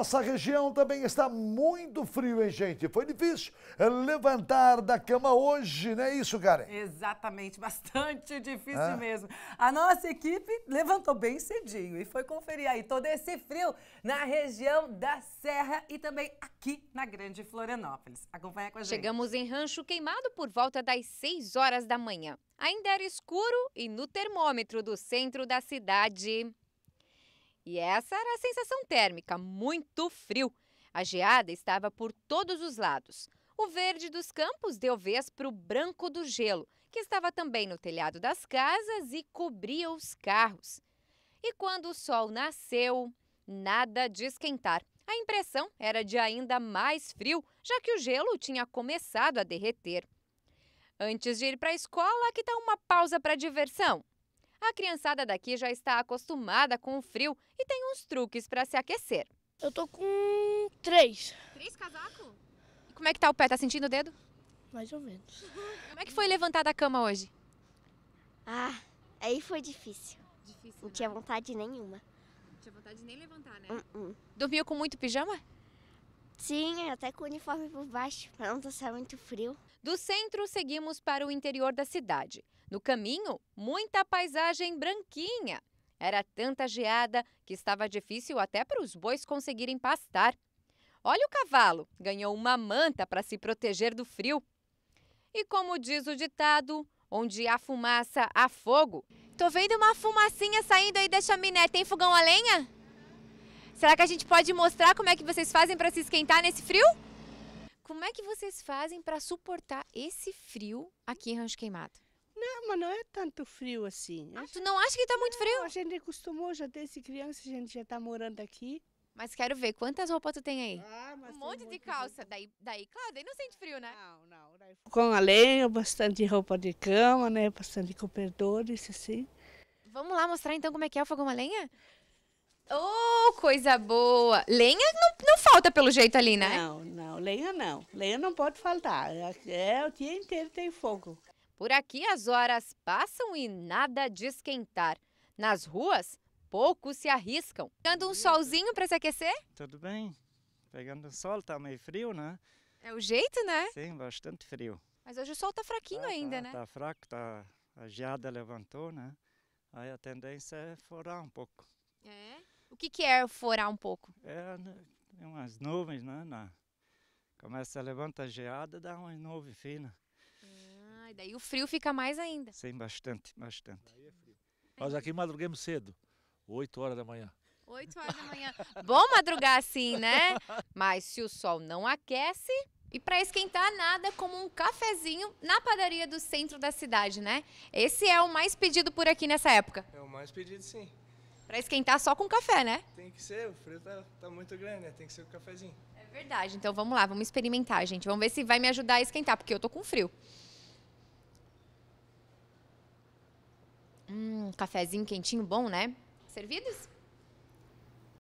Nossa região também está muito frio, hein, gente? Foi difícil eh, levantar da cama hoje, não né? é isso, Karen? Exatamente, bastante difícil ah. mesmo. A nossa equipe levantou bem cedinho e foi conferir aí todo esse frio na região da Serra e também aqui na Grande Florianópolis. Acompanha com a gente. Chegamos em Rancho Queimado por volta das 6 horas da manhã. Ainda era escuro e no termômetro do centro da cidade, e essa era a sensação térmica, muito frio. A geada estava por todos os lados. O verde dos campos deu vez para o branco do gelo, que estava também no telhado das casas e cobria os carros. E quando o sol nasceu, nada de esquentar. A impressão era de ainda mais frio, já que o gelo tinha começado a derreter. Antes de ir para a escola, que tal uma pausa para diversão? A criançada daqui já está acostumada com o frio e tem uns truques para se aquecer. Eu tô com três. Três casacos? E como é que tá o pé? Tá sentindo o dedo? Mais ou menos. Como é que foi levantar da cama hoje? Ah, aí foi difícil. Difícil. Não né? tinha vontade nenhuma. Não tinha vontade nem levantar, né? Uh -uh. Dormiu com muito pijama? Sim, até com o uniforme por baixo, para não passar muito frio. Do centro, seguimos para o interior da cidade. No caminho, muita paisagem branquinha. Era tanta geada que estava difícil até para os bois conseguirem pastar. Olha o cavalo, ganhou uma manta para se proteger do frio. E como diz o ditado, onde há fumaça, há fogo. Tô vendo uma fumacinha saindo aí da chaminé. Tem fogão a lenha? Será que a gente pode mostrar como é que vocês fazem para se esquentar nesse frio? Como é que vocês fazem para suportar esse frio aqui em Rancho Queimado? Não, mas não é tanto frio assim. Ah, tu não acha que está muito frio? Não, a gente acostumou já desde criança, a gente já está morando aqui. Mas quero ver, quantas roupas tu tem aí? Ah, um, tem monte um de calça. De... Daí, daí, claro, daí não sente frio, né? Não, não. Daí... Com a lenha, bastante roupa de cama, né? Bastante cobertores, assim. Vamos lá mostrar então como é que é o fogão a lenha? Oh, coisa boa! Lenha não, não falta pelo jeito ali, né? Não, não, lenha não. Lenha não pode faltar. É, é, o dia inteiro tem fogo. Por aqui as horas passam e nada de esquentar. Nas ruas, poucos se arriscam. Dando um solzinho para se aquecer? Tudo bem. Pegando sol, tá meio frio, né? É o jeito, né? Sim, bastante frio. Mas hoje o sol tá fraquinho ah, tá, ainda, tá, né? Tá fraco, tá a geada levantou, né? Aí a tendência é furar um pouco. É? O que, que é forar um pouco? É, né, tem umas nuvens, né? Na... Começa a levantar a geada, dá umas nuvens finas. Ah, e daí o frio fica mais ainda. Sim, bastante, bastante. Daí é frio. Nós aqui madrugamos cedo, 8 horas da manhã. 8 horas da manhã. Bom madrugar assim, né? Mas se o sol não aquece, e para esquentar nada, como um cafezinho na padaria do centro da cidade, né? Esse é o mais pedido por aqui nessa época. É o mais pedido, sim. Para esquentar só com café, né? Tem que ser, o frio tá, tá muito grande, né? Tem que ser com cafezinho. É verdade. Então vamos lá, vamos experimentar, gente. Vamos ver se vai me ajudar a esquentar, porque eu tô com frio. Hum, cafezinho quentinho bom, né? Servidos?